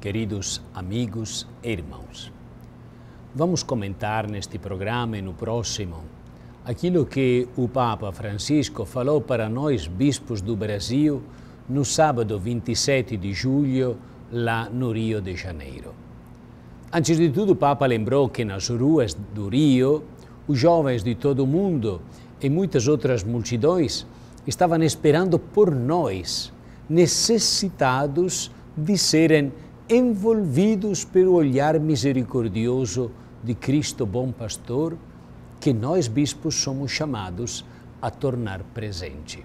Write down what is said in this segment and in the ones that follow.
queridos amigos e irmãos. Vamos comentar neste programa e no próximo aquilo que o Papa Francisco falou para nós, bispos do Brasil, no sábado 27 de julho, lá no Rio de Janeiro. Antes de tudo, o Papa lembrou que nas ruas do Rio, os jovens de todo o mundo e muitas outras multidões estavam esperando por nós, necessitados de serem envolvidos pelo olhar misericordioso de Cristo Bom Pastor, que nós bispos somos chamados a tornar presente.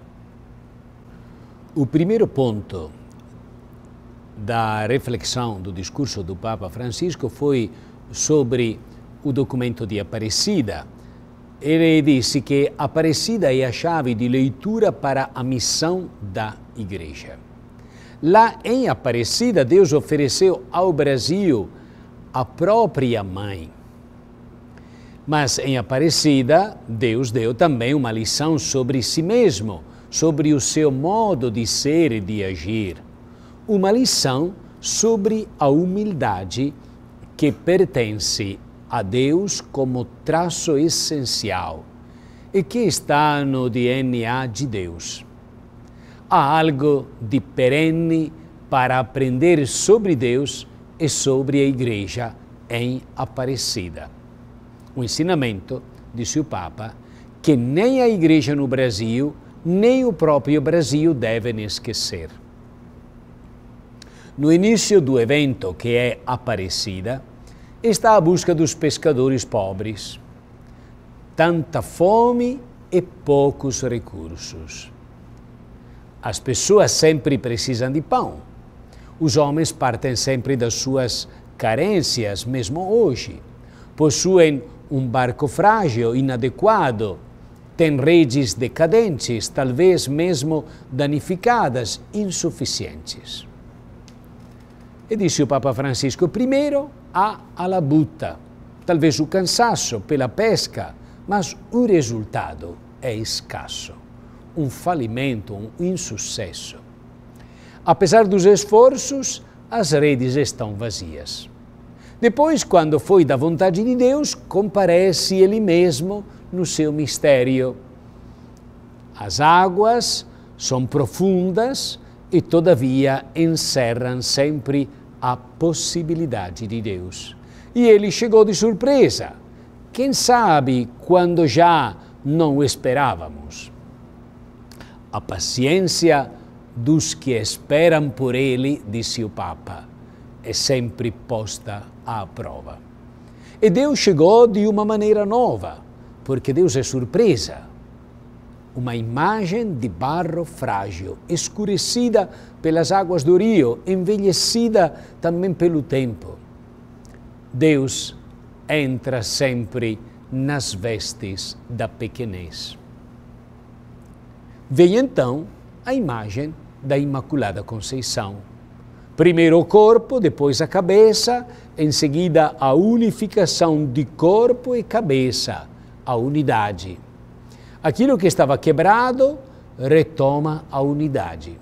O primeiro ponto da reflexão do discurso do Papa Francisco foi sobre o documento de Aparecida. Ele disse que Aparecida é a chave de leitura para a missão da Igreja. Lá em Aparecida, Deus ofereceu ao Brasil a própria mãe. Mas em Aparecida, Deus deu também uma lição sobre si mesmo, sobre o seu modo de ser e de agir. Uma lição sobre a humildade que pertence a Deus como traço essencial e que está no DNA de Deus há algo de perene para aprender sobre Deus e sobre a Igreja em Aparecida. O ensinamento, disse o Papa, que nem a Igreja no Brasil, nem o próprio Brasil devem esquecer. No início do evento, que é Aparecida, está a busca dos pescadores pobres. Tanta fome e poucos recursos. As pessoas sempre precisam de pão. Os homens partem sempre das suas carências, mesmo hoje. Possuem um barco frágil, inadequado, têm redes decadentes, talvez mesmo danificadas, insuficientes. E disse o Papa Francisco: primeiro há a labuta, talvez o cansaço pela pesca, mas o resultado é escasso um falimento, um insucesso. Apesar dos esforços, as redes estão vazias. Depois, quando foi da vontade de Deus, comparece Ele mesmo no seu mistério. As águas são profundas e, todavia, encerram sempre a possibilidade de Deus. E ele chegou de surpresa. Quem sabe quando já não esperávamos a paciência dos que esperam por ele, disse o Papa, é sempre posta à prova. E Deus chegou de uma maneira nova, porque Deus é surpresa. Uma imagem de barro frágil, escurecida pelas águas do rio, envelhecida também pelo tempo. Deus entra sempre nas vestes da pequenez. Vem então a imagem da Imaculada Conceição. Primeiro o corpo, depois a cabeça, em seguida a unificação de corpo e cabeça, a unidade. Aquilo que estava quebrado retoma a unidade.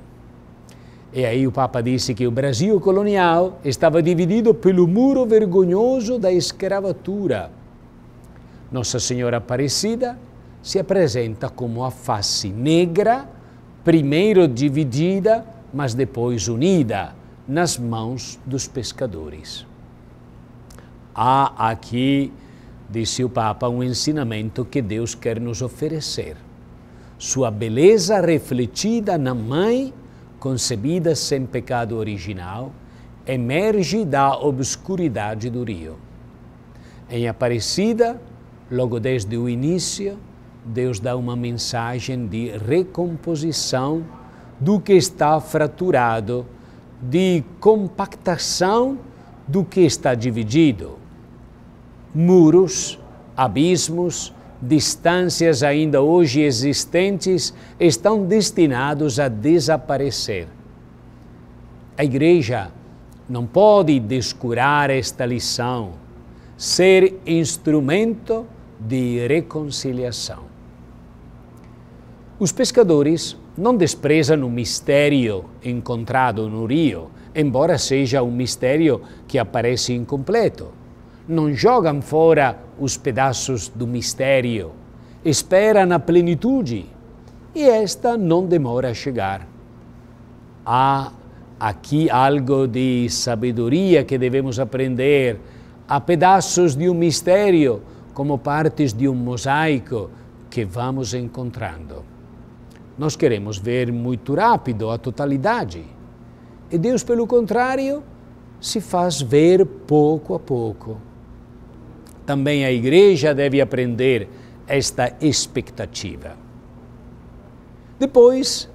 E aí o Papa disse que o Brasil colonial estava dividido pelo muro vergonhoso da escravatura. Nossa Senhora Aparecida se apresenta como a face negra, primeiro dividida, mas depois unida nas mãos dos pescadores. Há aqui, disse o Papa, um ensinamento que Deus quer nos oferecer. Sua beleza refletida na mãe, concebida sem pecado original, emerge da obscuridade do rio. Em Aparecida, logo desde o início, Deus dá uma mensagem de recomposição do que está fraturado, de compactação do que está dividido. Muros, abismos, distâncias ainda hoje existentes estão destinados a desaparecer. A igreja não pode descurar esta lição, ser instrumento de reconciliação. Os pescadores não desprezam o mistério encontrado no rio, embora seja um mistério que aparece incompleto. Não jogam fora os pedaços do mistério, esperam a plenitude e esta não demora a chegar. Há aqui algo de sabedoria que devemos aprender. Há pedaços de um mistério como partes de um mosaico que vamos encontrando. Nós queremos ver muito rápido a totalidade. E Deus, pelo contrário, se faz ver pouco a pouco. Também a igreja deve aprender esta expectativa. Depois,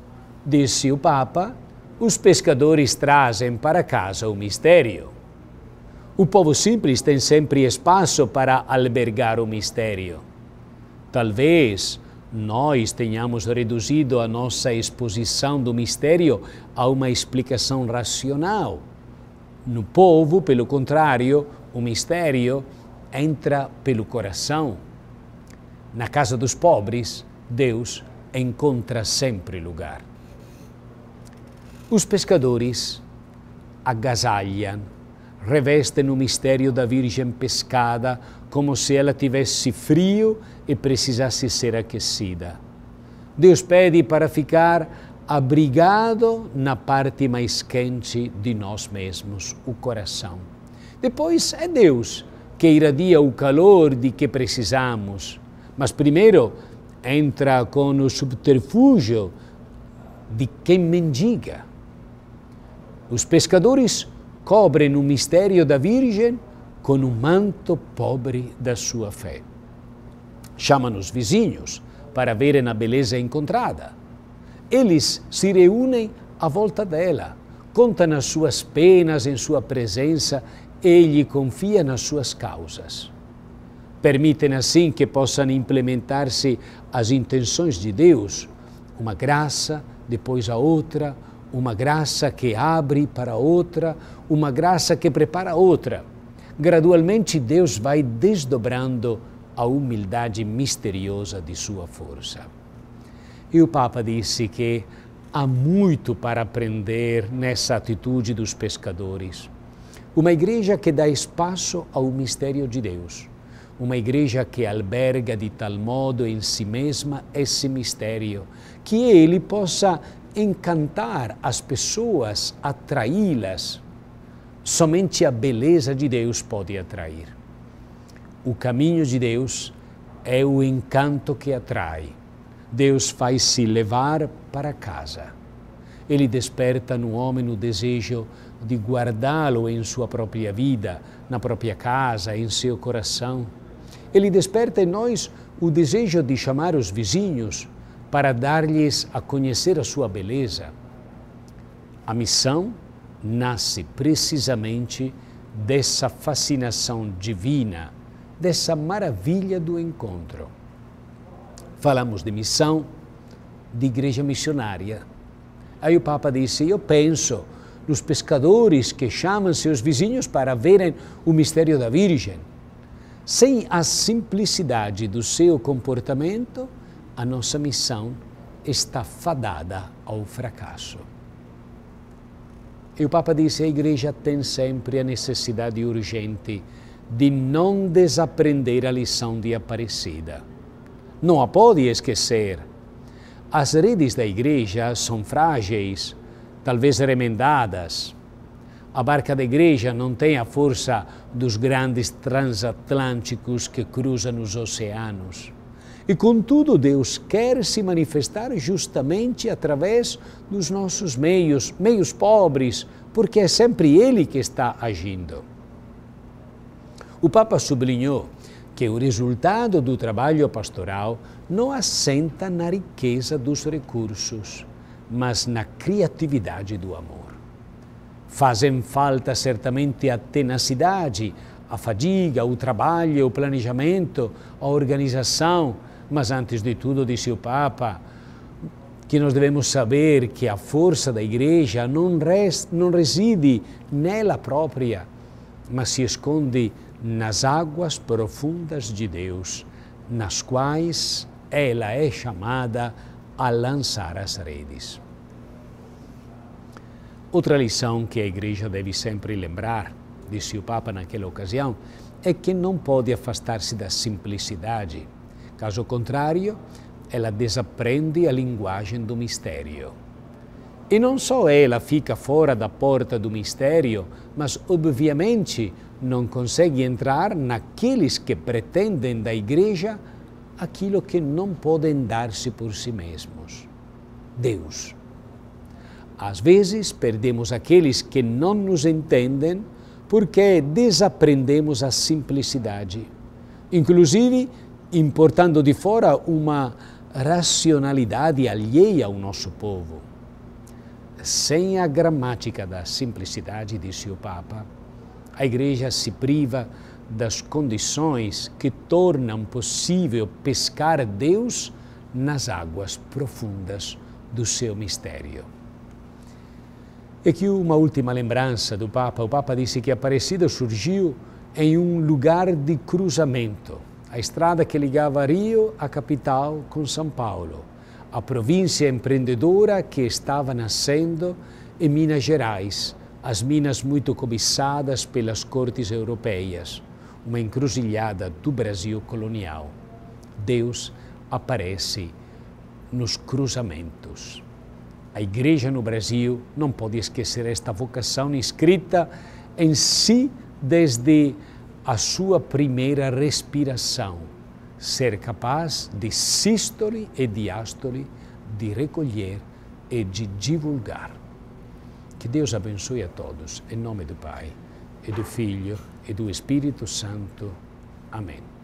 disse o Papa, os pescadores trazem para casa o mistério. O povo simples tem sempre espaço para albergar o mistério. Talvez nós tenhamos reduzido a nossa exposição do mistério a uma explicação racional. No povo, pelo contrário, o mistério entra pelo coração. Na casa dos pobres, Deus encontra sempre lugar. Os pescadores agasalham reveste no mistério da Virgem pescada como se ela tivesse frio e precisasse ser aquecida. Deus pede para ficar abrigado na parte mais quente de nós mesmos, o coração. Depois é Deus que irradia o calor de que precisamos, mas primeiro entra com o subterfúgio de quem mendiga. Os pescadores cobre no mistério da Virgem com um manto pobre da sua fé. Chama-nos vizinhos para verem a beleza encontrada. Eles se reúnem à volta dela, contam as suas penas em sua presença e lhe confiam as suas causas. Permitem assim que possam implementar-se as intenções de Deus, uma graça, depois a outra, uma graça que abre para outra, uma graça que prepara outra. Gradualmente, Deus vai desdobrando a humildade misteriosa de sua força. E o Papa disse que há muito para aprender nessa atitude dos pescadores. Uma igreja que dá espaço ao mistério de Deus. Uma igreja que alberga de tal modo em si mesma esse mistério, que ele possa encantar as pessoas, atraí-las, somente a beleza de Deus pode atrair. O caminho de Deus é o encanto que atrai. Deus faz-se levar para casa. Ele desperta no homem o desejo de guardá-lo em sua própria vida, na própria casa, em seu coração. Ele desperta em nós o desejo de chamar os vizinhos, para dar-lhes a conhecer a sua beleza. A missão nasce precisamente dessa fascinação divina, dessa maravilha do encontro. Falamos de missão, de igreja missionária. Aí o Papa disse: Eu penso nos pescadores que chamam seus vizinhos para verem o mistério da Virgem. Sem a simplicidade do seu comportamento, a nossa missão está fadada ao fracasso. E o Papa disse: a Igreja tem sempre a necessidade urgente de não desaprender a lição de Aparecida. Não a pode esquecer. As redes da Igreja são frágeis, talvez remendadas. A barca da Igreja não tem a força dos grandes transatlânticos que cruzam os oceanos. E contudo, Deus quer se manifestar justamente através dos nossos meios, meios pobres, porque é sempre Ele que está agindo. O Papa sublinhou que o resultado do trabalho pastoral não assenta na riqueza dos recursos, mas na criatividade do amor. Fazem falta certamente a tenacidade, a fadiga, o trabalho, o planejamento, a organização, mas antes de tudo, disse o Papa, que nós devemos saber que a força da Igreja não, rest, não reside nela própria, mas se esconde nas águas profundas de Deus, nas quais ela é chamada a lançar as redes. Outra lição que a Igreja deve sempre lembrar, disse o Papa naquela ocasião, é que não pode afastar-se da simplicidade Caso contrário, ela desaprende a linguagem do mistério. E não só ela fica fora da porta do mistério, mas obviamente não consegue entrar naqueles que pretendem da Igreja aquilo que não podem dar-se por si mesmos: Deus. Às vezes perdemos aqueles que não nos entendem porque desaprendemos a simplicidade. Inclusive, importando de fora uma racionalidade alheia ao nosso povo. Sem a gramática da simplicidade, disse o Papa, a Igreja se priva das condições que tornam possível pescar Deus nas águas profundas do seu mistério. E aqui uma última lembrança do Papa. O Papa disse que Aparecida surgiu em um lugar de cruzamento a estrada que ligava Rio à capital com São Paulo, a província empreendedora que estava nascendo e Minas Gerais, as minas muito cobiçadas pelas cortes europeias, uma encruzilhada do Brasil colonial. Deus aparece nos cruzamentos. A Igreja no Brasil não pode esquecer esta vocação inscrita em si desde a sua primeira respiração, ser capaz de sístole e diástole, de recolher e de divulgar. Que Deus abençoe a todos, em nome do Pai, e do Filho, e do Espírito Santo. Amém.